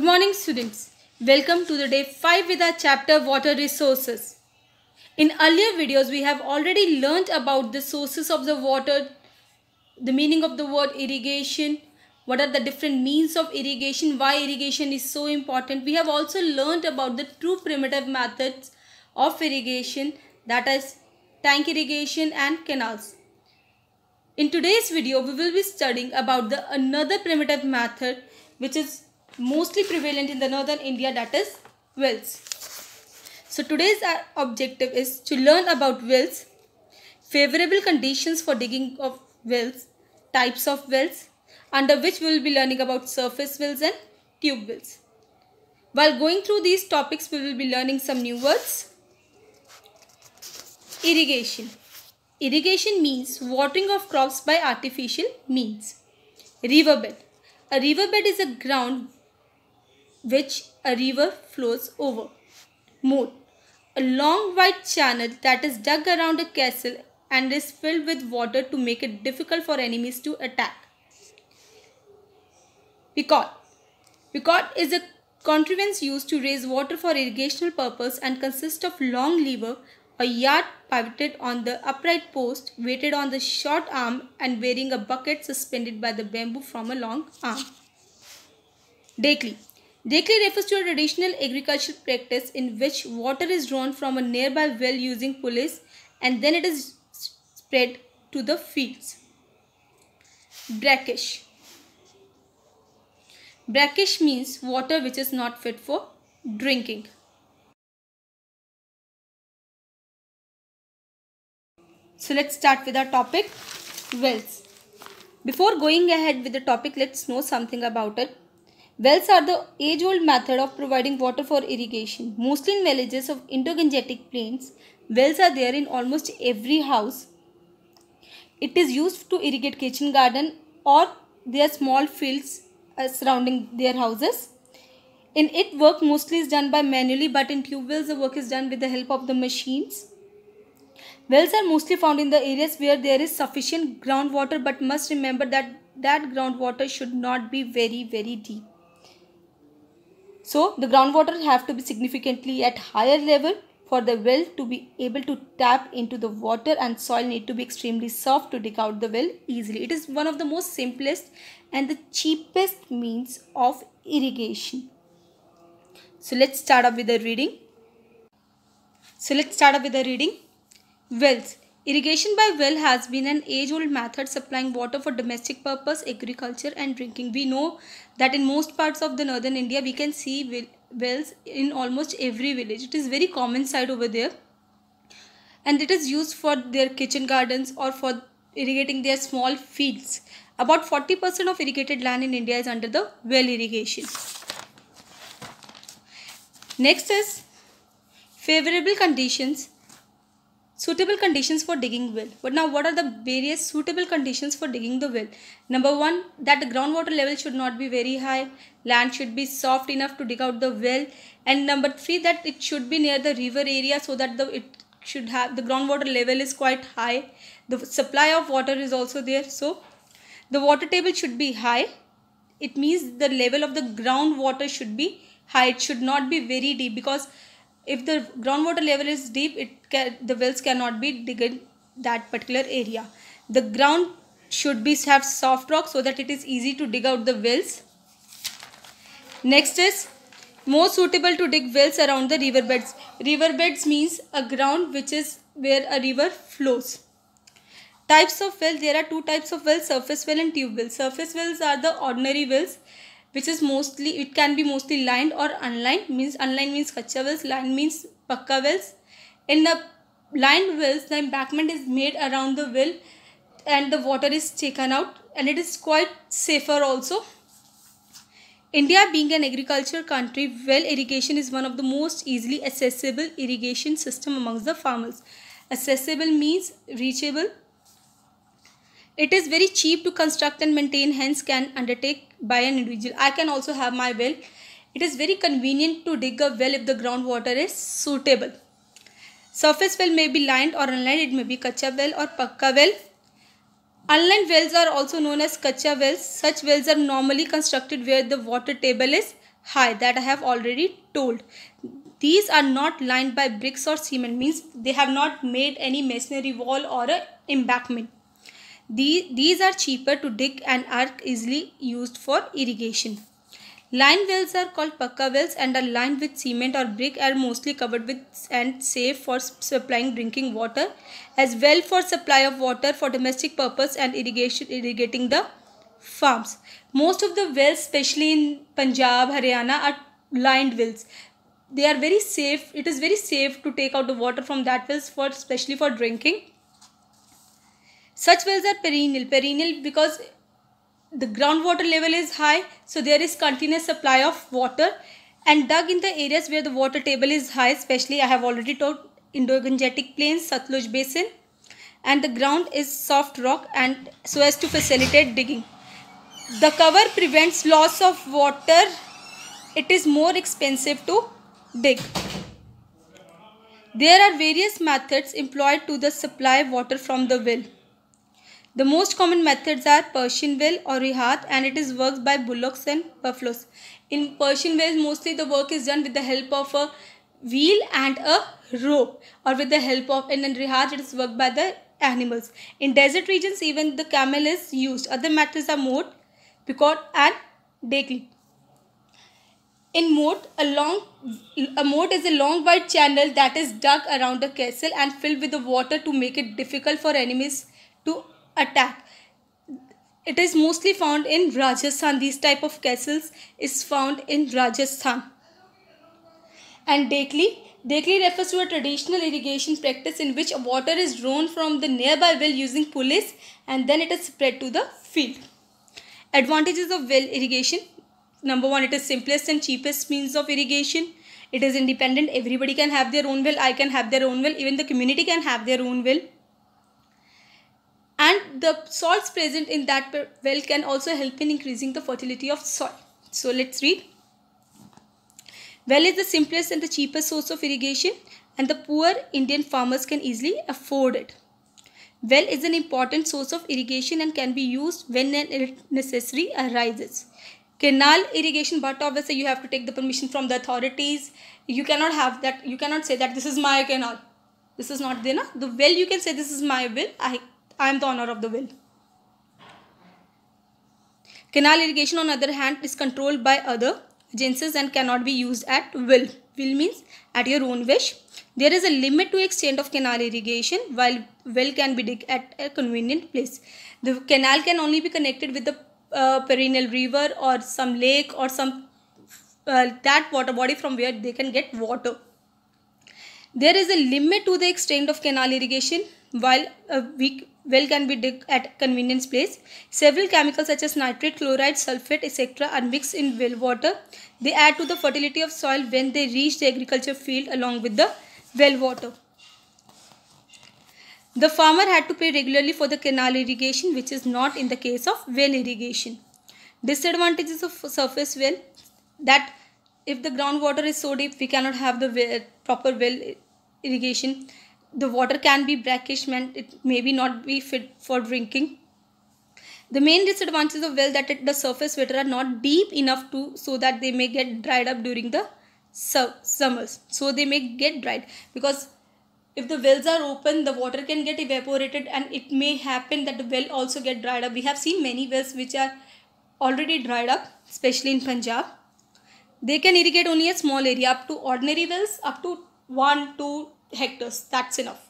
Good morning students. Welcome to the day 5 with our chapter water resources. In earlier videos we have already learnt about the sources of the water, the meaning of the word irrigation, what are the different means of irrigation, why irrigation is so important. We have also learnt about the two primitive methods of irrigation that is tank irrigation and canals. In today's video we will be studying about the another primitive method which is mostly prevalent in the northern India that is wells. So today's objective is to learn about wells, favorable conditions for digging of wells, types of wells, under which we will be learning about surface wells and tube wells. While going through these topics, we will be learning some new words. Irrigation. Irrigation means watering of crops by artificial means. Riverbed. A riverbed is a ground which a river flows over. Moat. A long wide channel that is dug around a castle and is filled with water to make it difficult for enemies to attack. Picot. Picot is a contrivance used to raise water for irrigational purpose and consists of long lever, a yard pivoted on the upright post, weighted on the short arm and bearing a bucket suspended by the bamboo from a long arm. Dakely. Directly refers to a traditional agricultural practice in which water is drawn from a nearby well using pulleys and then it is spread to the fields. Brackish. Brackish means water which is not fit for drinking. So let's start with our topic wells. Before going ahead with the topic, let's know something about it. Wells are the age-old method of providing water for irrigation. Mostly in villages of Indo-Gangetic plains, wells are there in almost every house. It is used to irrigate kitchen garden or their small fields uh, surrounding their houses. In it, work mostly is done by manually, but in tube wells, the work is done with the help of the machines. Wells are mostly found in the areas where there is sufficient groundwater, but must remember that that groundwater should not be very, very deep. So the groundwater have to be significantly at higher level for the well to be able to tap into the water and soil need to be extremely soft to dig out the well easily. It is one of the most simplest and the cheapest means of irrigation. So let's start up with the reading. So let's start up with the reading. Wells. Irrigation by well has been an age-old method supplying water for domestic purpose, agriculture and drinking. We know that in most parts of the northern India we can see wells in almost every village. It is very common sight over there and it is used for their kitchen gardens or for irrigating their small fields. About 40% of irrigated land in India is under the well irrigation. Next is favorable conditions suitable conditions for digging well but now what are the various suitable conditions for digging the well number one that the groundwater level should not be very high land should be soft enough to dig out the well and number three that it should be near the river area so that the it should have the groundwater level is quite high the supply of water is also there so the water table should be high it means the level of the groundwater should be high it should not be very deep because if the groundwater level is deep it can, the wells cannot be dug in that particular area the ground should be have soft rock so that it is easy to dig out the wells next is more suitable to dig wells around the river beds river beds means a ground which is where a river flows types of wells: there are two types of wells surface well and tube well surface wells are the ordinary wells which is mostly it can be mostly lined or unlined means unlined means kacha wells lined means pakka wells in the lined wells the embankment is made around the well and the water is taken out and it is quite safer also India being an agriculture country, well irrigation is one of the most easily accessible irrigation system amongst the farmers. Accessible means reachable it is very cheap to construct and maintain, hence can undertake by an individual. I can also have my well. It is very convenient to dig a well if the groundwater is suitable. Surface well may be lined or unlined. It may be kacha well or pakka well. Unlined wells are also known as kacha wells. Such wells are normally constructed where the water table is high that I have already told. These are not lined by bricks or cement means they have not made any masonry wall or embankment. These are cheaper to dig and are easily used for irrigation. Line wells are called pukka wells and are lined with cement or brick are mostly covered with and safe for supplying drinking water as well for supply of water for domestic purpose and irrigation irrigating the farms. Most of the wells especially in Punjab, Haryana are lined wells. They are very safe. It is very safe to take out the water from that wells for especially for drinking such wells are perennial. Perennial because the groundwater level is high, so there is continuous supply of water and dug in the areas where the water table is high, especially I have already told Indo-Gangetic Plains, Satluj Basin and the ground is soft rock and so as to facilitate digging. The cover prevents loss of water. It is more expensive to dig. There are various methods employed to the supply water from the well. The most common methods are Persian wheel or rihat, and it is worked by bullocks and buffaloes. In Persian wheels, mostly the work is done with the help of a wheel and a rope or with the help of and in it is worked by the animals. In desert regions even the camel is used. Other methods are moat, picot and dekli. In moat, a long a moat is a long wide channel that is dug around a castle and filled with the water to make it difficult for enemies to attack it is mostly found in Rajasthan. These type of castles is found in Rajasthan. And Dekli. Dekli refers to a traditional irrigation practice in which water is drawn from the nearby well using pulleys and then it is spread to the field. Advantages of well irrigation. Number one, it is simplest and cheapest means of irrigation. It is independent. Everybody can have their own well. I can have their own well. Even the community can have their own well and the salts present in that well can also help in increasing the fertility of soil. So let's read. Well is the simplest and the cheapest source of irrigation and the poor Indian farmers can easily afford it. Well is an important source of irrigation and can be used when necessary arises. Canal irrigation, but obviously you have to take the permission from the authorities. You cannot have that, you cannot say that this is my canal. This is not there. The well you can say this is my well. I I am the owner of the well. Canal irrigation on other hand is controlled by other agencies and cannot be used at will. Will means at your own wish. There is a limit to extent of canal irrigation while well can be dig at a convenient place. The canal can only be connected with the uh, perennial river or some lake or some uh, that water body from where they can get water. There is a limit to the extent of canal irrigation while uh, we well can be dug at convenience place. Several chemicals such as nitrate, chloride, sulfate, etc. are mixed in well water. They add to the fertility of soil when they reach the agriculture field along with the well water. The farmer had to pay regularly for the canal irrigation which is not in the case of well irrigation. Disadvantages of surface well that if the groundwater is so deep we cannot have the well, proper well irrigation the water can be brackish and it may be not be fit for drinking. The main disadvantage of well that it, the surface water are not deep enough to so that they may get dried up during the su summers. So they may get dried because if the wells are open the water can get evaporated and it may happen that the well also get dried up. We have seen many wells which are already dried up especially in Punjab. They can irrigate only a small area up to ordinary wells up to 1, 2, hectares. That's enough.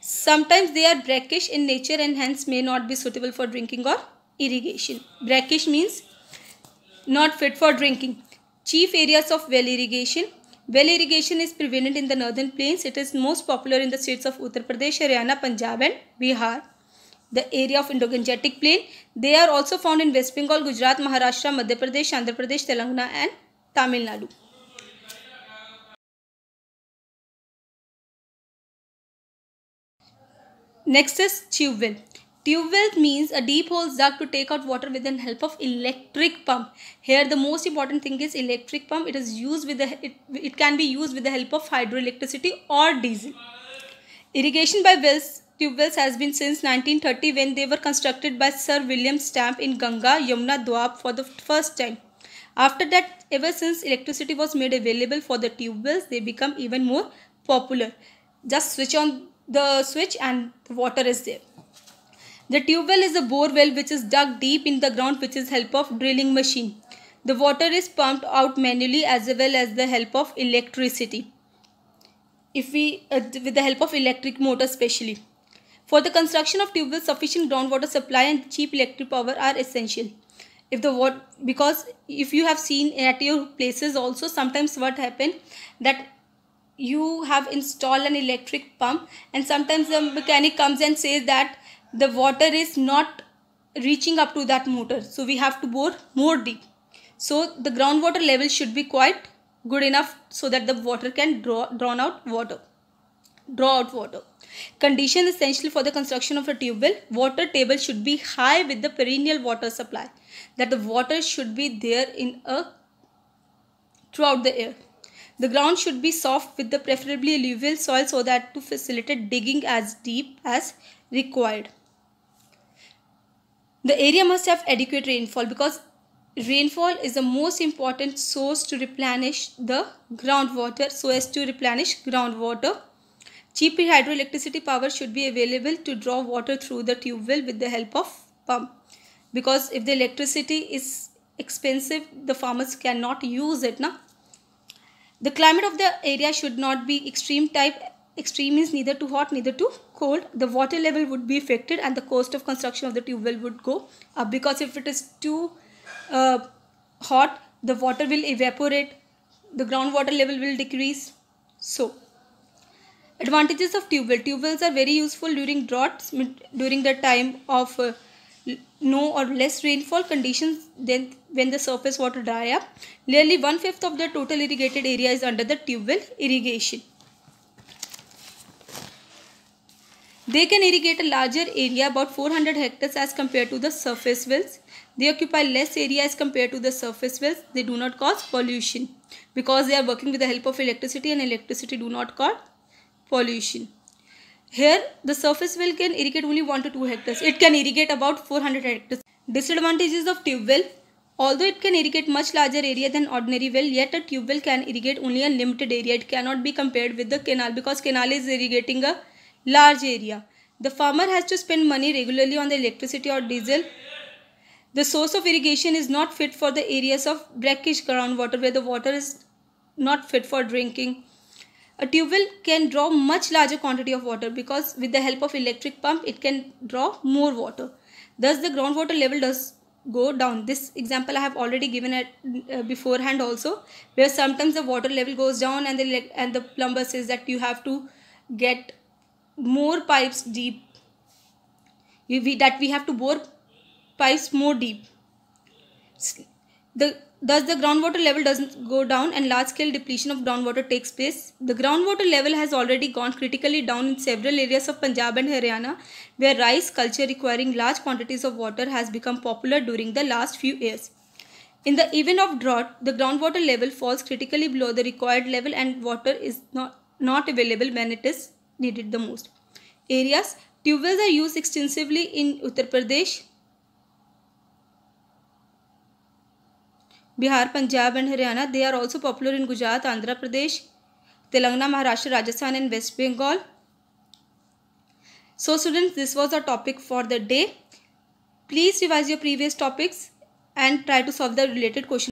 Sometimes they are brackish in nature and hence may not be suitable for drinking or irrigation. Brackish means not fit for drinking. Chief areas of well irrigation. Well irrigation is prevalent in the northern plains. It is most popular in the states of Uttar Pradesh, Haryana, Punjab and Bihar. The area of Indo-Gangetic plain. They are also found in West Bengal, Gujarat, Maharashtra, Madhya Pradesh, Andhra Pradesh, Telangana and Tamil Nadu. Next is tube well. Tube well means a deep hole dug to take out water with the help of electric pump. Here the most important thing is electric pump. It is used with the it, it can be used with the help of hydroelectricity or diesel. Irrigation by wells tube wells has been since 1930 when they were constructed by Sir William Stamp in Ganga Yamuna Doab for the first time. After that, ever since electricity was made available for the tube wells, they become even more popular. Just switch on the switch and the water is there. The tube well is a bore well which is dug deep in the ground which is help of drilling machine. The water is pumped out manually as well as the help of electricity. If we uh, with the help of electric motor specially. For the construction of tube well, sufficient groundwater supply and cheap electric power are essential. If the water because if you have seen at your places also sometimes what happen that you have installed an electric pump and sometimes the mechanic comes and says that the water is not reaching up to that motor so we have to bore more deep so the groundwater level should be quite good enough so that the water can draw drawn out water draw out water condition essential for the construction of a tube well water table should be high with the perennial water supply that the water should be there in a throughout the year the ground should be soft with the preferably alluvial soil so that to facilitate digging as deep as required. The area must have adequate rainfall because rainfall is the most important source to replenish the groundwater so as to replenish groundwater. Cheap hydroelectricity power should be available to draw water through the tube well with the help of pump because if the electricity is expensive the farmers cannot use it na the climate of the area should not be extreme type. Extreme is neither too hot neither too cold. The water level would be affected and the cost of construction of the tube well would go up because if it is too uh, hot, the water will evaporate. The groundwater level will decrease. So, advantages of tube well. Tube wells are very useful during droughts, during the time of uh, no or less rainfall conditions than when the surface water dry up. Nearly one-fifth of the total irrigated area is under the tube well irrigation. They can irrigate a larger area about 400 hectares as compared to the surface wells. They occupy less area as compared to the surface wells. They do not cause pollution because they are working with the help of electricity and electricity do not cause pollution. Here, the surface well can irrigate only 1 to 2 hectares. It can irrigate about 400 hectares. Disadvantages of tube well. Although it can irrigate much larger area than ordinary well, yet a tube well can irrigate only a limited area. It cannot be compared with the canal because canal is irrigating a large area. The farmer has to spend money regularly on the electricity or diesel. The source of irrigation is not fit for the areas of brackish groundwater where the water is not fit for drinking a tubule can draw much larger quantity of water because with the help of electric pump it can draw more water. Thus the groundwater level does go down. This example I have already given at uh, beforehand also where sometimes the water level goes down and the, and the plumber says that you have to get more pipes deep we, that we have to bore pipes more deep. The Thus, the groundwater level doesn't go down and large scale depletion of groundwater takes place. The groundwater level has already gone critically down in several areas of Punjab and Haryana, where rice culture requiring large quantities of water has become popular during the last few years. In the event of drought, the groundwater level falls critically below the required level and water is not, not available when it is needed the most. Areas tubers are used extensively in Uttar Pradesh, Bihar, Punjab and Haryana. They are also popular in Gujarat, Andhra Pradesh, Telangana, Maharashtra, Rajasthan and West Bengal. So students, this was our topic for the day. Please revise your previous topics and try to solve the related questions.